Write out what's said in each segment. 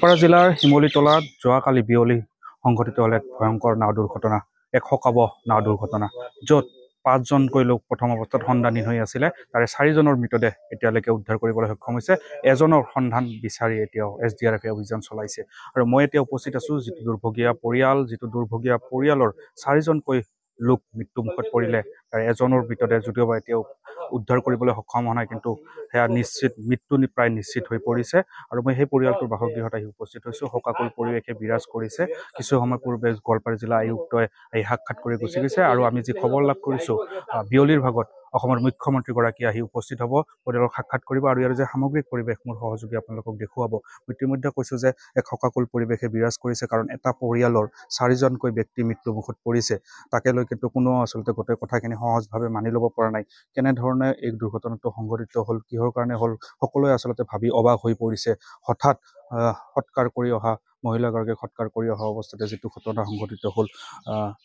গোৱালপাৰা জিলাৰ শিমলিতলাত যোৱাকালি বিয়লি সংঘটিত হ'ল এক ভয়ংকৰ নাও দুৰ্ঘটনা এক শকাবহ নাও দুৰ্ঘটনা য'ত পাঁচজনকৈ লোক প্ৰথম অৱস্থাত সন্ধানহীন হৈ আছিলে তাৰে চাৰিজনৰ মৃতদেহ এতিয়ালৈকে উদ্ধাৰ কৰিবলৈ সক্ষম হৈছে এজনৰ সন্ধান বিচাৰি এতিয়াও এছ ডি আৰ এফে অভিযান চলাইছে আৰু মই এতিয়া উপস্থিত আছোঁ যিটো দুৰ্ভগীয়া পৰিয়াল যিটো দুৰ্ভগীয়া পৰিয়ালৰ চাৰিজনকৈ লোক মৃত্যুমুখত পৰিলে তাৰ এজনৰ ভিতৰতে যদিও বা এতিয়াও উদ্ধাৰ কৰিবলৈ সক্ষম হোৱা নাই কিন্তু সেয়া নিশ্চিত মৃত্যু প্ৰায় নিশ্চিত হৈ পৰিছে আৰু মই সেই পৰিয়ালটোৰ বাসগৃহত আহি উপস্থিত হৈছোঁ সকাকুল পৰিৱেশে বিৰাজ কৰিছে কিছু সময় পূৰ্বে গোৱালপাৰা জিলা আয়ুক্তই আহি সাক্ষাৎ কৰি গুচি গৈছে আৰু আমি যি খবৰ লাভ কৰিছোঁ বিয়লিৰ ভাগত অসমৰ মুখ্যমন্ত্ৰীগৰাকী আহি উপস্থিত হ'ব পৰিয়ালক সাক্ষাৎ কৰিব আৰু ইয়াৰ যে সামগ্ৰিক পৰিৱেশ মোৰ সহযোগী আপোনালোকক দেখুৱাব মই ইতিমধ্যে কৈছোঁ যে এক সকাকুল পৰিৱেশে বিৰাজ কৰিছে কাৰণ এটা পৰিয়ালৰ চাৰিজনকৈ ব্যক্তি মৃত্যুমুখত পৰিছে তাকে লৈ কিন্তু কোনো আচলতে গোটেই কথাখিনি সহজভাৱে মানি ল'ব পৰা নাই কেনেধৰণে এই দুৰ্ঘটনাটো সংঘটিত হ'ল কিহৰ কাৰণে হ'ল সকলোৱে আচলতে ভাবি অবাক হৈ পৰিছে হঠাৎ সৎকাৰ কৰি অহা মহিলাগৰাকীক সৎকাৰ কৰি অহা অৱস্থাতে যিটো ঘটনা সংঘটিত হ'ল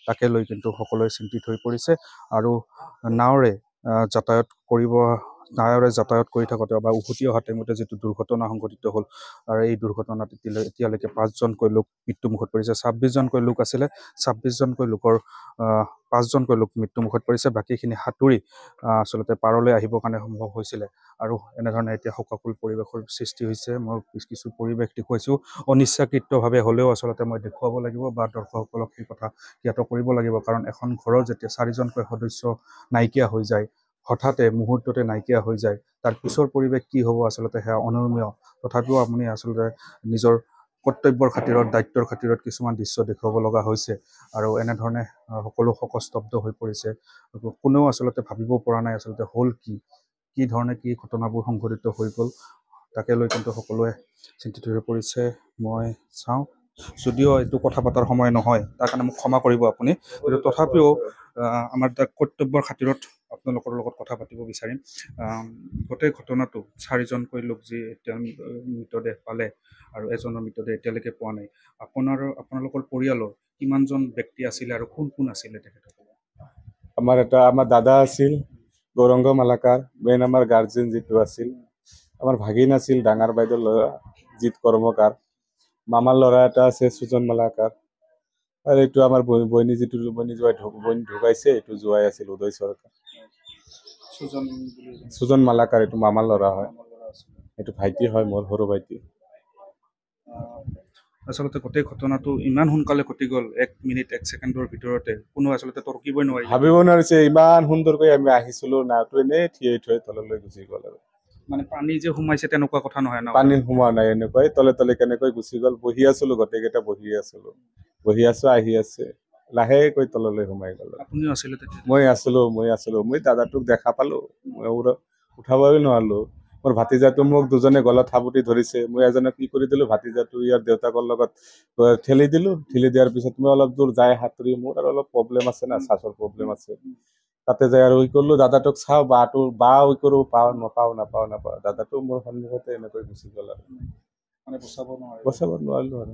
তাকে লৈ কিন্তু সকলোৱে চিন্তিত হৈ পৰিছে আৰু নাৱৰে যাতায়ত কৰিব নাৱেৰে যাতায়াত কৰি থাকোঁতে বা উভতি অহা টাইমতে যিটো দুৰ্ঘটনা সংঘটিত হ'ল আৰু এই দুৰ্ঘটনাত এতিয়ালৈ এতিয়ালৈকে পাঁচজনকৈ লোক মৃত্যুমুখত পৰিছে ছাব্বিছজনকৈ লোক আছিলে ছাব্বিছজনকৈ লোকৰ পাঁচজনকৈ লোক মৃত্যুমুখত পৰিছে বাকীখিনি সাঁতুৰি আচলতে পাৰলৈ আহিবৰ কাৰণে সম্ভৱ হৈছিলে আৰু এনেধৰণে এতিয়া শোকাকুল পৰিৱেশৰ সৃষ্টি হৈছে মই কিছু পৰিৱেশ দেখুৱাইছোঁ অনিচ্ছাকৃতভাৱে হ'লেও আচলতে মই দেখুৱাব লাগিব বা দৰ্শকসকলক সেই কথা জ্ঞাত কৰিব লাগিব কাৰণ এখন ঘৰৰ যেতিয়া চাৰিজনকৈ সদস্য নাইকিয়া হৈ যায় হঠাতে মুহূৰ্ততে নাইকিয়া হৈ যায় তাৰ পিছৰ পৰিৱেশ কি হ'ব আচলতে সেয়া অনুৰ্মীয় তথাপিও আপুনি আচলতে নিজৰ কৰ্তব্যৰ খাতিৰত দায়িত্বৰ খাতিৰত কিছুমান দৃশ্য দেখুৱাব লগা হৈছে আৰু এনেধৰণে সকলো শকস্তব্ধ হৈ পৰিছে কোনেও আচলতে ভাবিব পৰা নাই আচলতে হ'ল কি কি ধৰণে কি ঘটনাবোৰ সংঘটিত হৈ গ'ল তাকে লৈ কিন্তু সকলোৱে চিন্তিত হৈ পৰিছে মই চাওঁ যদিও এইটো কথা পতাৰ সময় নহয় তাৰ কাৰণে মোক ক্ষমা কৰিব আপুনি কিন্তু তথাপিও আমাৰ এটা কৰ্তব্যৰ খাতিৰত আপোনালোকৰ লগত কথা পাতিব বিচাৰিম গোটেই ঘটনাটো চাৰিজনকৈ লোক যি এতিয়া মৃতদেহ পালে আৰু এজনৰ মৃতদেহ এতিয়ালৈকে পোৱা নাই আপোনাৰ আপোনালোকৰ পৰিয়ালৰ কিমানজন ব্যক্তি আছিলে আৰু কোন কোন আছিলে তেখেতসকলে আমাৰ এটা আমাৰ দাদা আছিল গৌৰংগ মালাকাৰ মেইন আমাৰ গাৰ্জেন যিটো আছিল আমাৰ ভাগিন আছিল ডাঙৰ বাইদেউ ল'ৰা জিত কৰ্মকাৰ মামাৰ ল'ৰা এটা আছে সুজন মালাকাৰ আৰু এইটো আমাৰ ভনী যিটো ভনী যোৱাই ভনী ঢুকাইছে এইটো যোৱাই আছিল উদয় চৰকাৰ সুজন মালাকাৰ এইটো মামাৰ ল'ৰা হয় এইটো ভাইটি হয় মোৰ সৰু ভাইটি আচলতে গোটেই ঘটনাটো ইমান সোনকালে ঘটি গ'ল এক মিনিট এক ছেকেণ্ডৰ ভিতৰতে কোনো আচলতে তৰ্কিবই নোৱাৰি ভাবিব নোৱাৰিছে ইমান সুন্দৰকৈ আমি আহিছিলোঁ নাওটো এনেই থিয়েট থৈ তললৈ গুচি গ'ল আৰু মানে পানী যে সোমাইছে তেনেকুৱা কথা নহয় ন পানী সোমোৱা নাই এনেকুৱাই তলে তলে কেনেকৈ গুচি গ'ল বহি আছিলো গোটেইকেইটা বহি আছিলো বহি আছো আহি আছে লাহেকৈ তললৈ সোমাই গলো আপুনিও আছিলে মই আছিলো মই আছিলো মই দাদাটোক দেখা পালো মই উঠাবই নোৱাৰিলো মোৰ ভাতিজাটো মোক দুজনে গলত হাবুটি ধৰিছে মই এজনে কি কৰি দিলো ভাতিজাটো ইয়াৰ দেউতাকৰ লগত ঠেলি দিলো ঠেলি দিয়াৰ পিছত মই অলপ দূৰ যায় সাঁতুৰি মোৰ আৰু অলপ প্ৰব্লেম আছে না চাচৰ প্ৰব্লেম আছে তাতে যাই আৰু ৱে কৰিলোঁ দাদাটোক চাওঁ বাটো বা ৱে কৰোঁ পাওঁ নাপাওঁ নাপাওঁ নাপাওঁ দাদাটো মোৰ সন্মুখতে এনেকৈ গুচি গ'ল আৰু মানে বচাব নোৱাৰিলোঁ বচাব নোৱাৰিলোঁ আৰু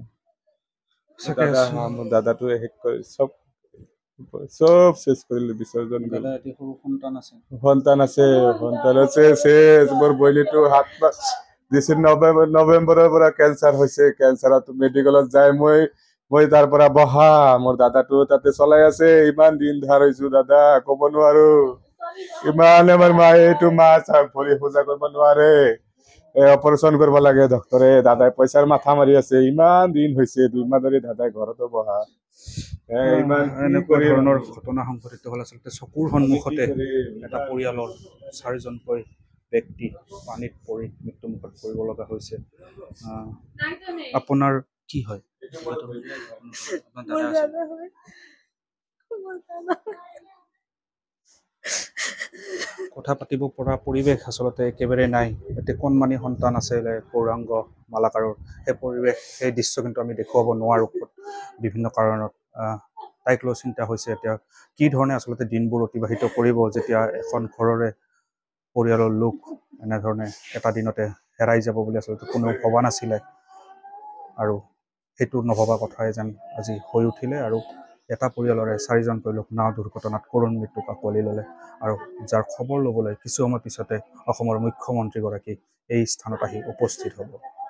নৱেম্বৰৰ পৰা কেঞ্চাৰ হৈছে কেঞ্চাৰত মেডিকেলত যায় মই মই তাৰ পৰা বহা মোৰ দাদাটো তাতে চলাই আছে ইমান দিন ধাৰ হৈছো দাদা কব নোৱাৰো ইমান আমাৰ মায়ে এইটো মাছ ভৰি পূজা কৰিব নোৱাৰে অপাৰেশ্যন কৰিব লাগে ডক্টৰে দাদাই পইচাৰ মাথা মাৰি আছে ইমান দিন হৈছে দুইমাহ ধৰি দাদাই ঘৰতো বহা ঘটনা সংঘটিত হ'ল আচলতে চকুৰ সন্মুখতে এটা পৰিয়ালৰ চাৰিজনকৈ ব্যক্তি পানীত পৰি মৃত্যুমুখত পৰিব লগা হৈছে আপোনাৰ কি হয় কথা পাতিব পৰা পৰিৱেশ আচলতে একেবাৰে নাই এতিয়া কণমানি সন্তান আছিলে পৌৰাংগ মালাকাৰৰ সেই পৰিৱেশ সেই দৃশ্য কিন্তু আমি দেখুৱাব নোৱাৰোঁ বিভিন্ন কাৰণত তাইক লৈ চিন্তা হৈছে এতিয়া কি ধৰণে আচলতে দিনবোৰ অতিবাহিত কৰিব যেতিয়া এখন ঘৰৰে পৰিয়ালৰ লোক এনেধৰণে এটা দিনতে হেৰাই যাব বুলি আচলতে কোনেও ভবা নাছিলে আৰু সেইটো নভবা কথাই যেন আজি হৈ উঠিলে আৰু এটা পৰিয়ালৰে চাৰিজন পৰিয়ালক নাও দুৰ্ঘটনাত কৰুণ মৃত্যুক আঁকোৱালি ল'লে আৰু যাৰ খবৰ ল'বলৈ কিছু সময় পিছতে অসমৰ মুখ্যমন্ত্ৰীগৰাকী এই স্থানত আহি উপস্থিত হ'ব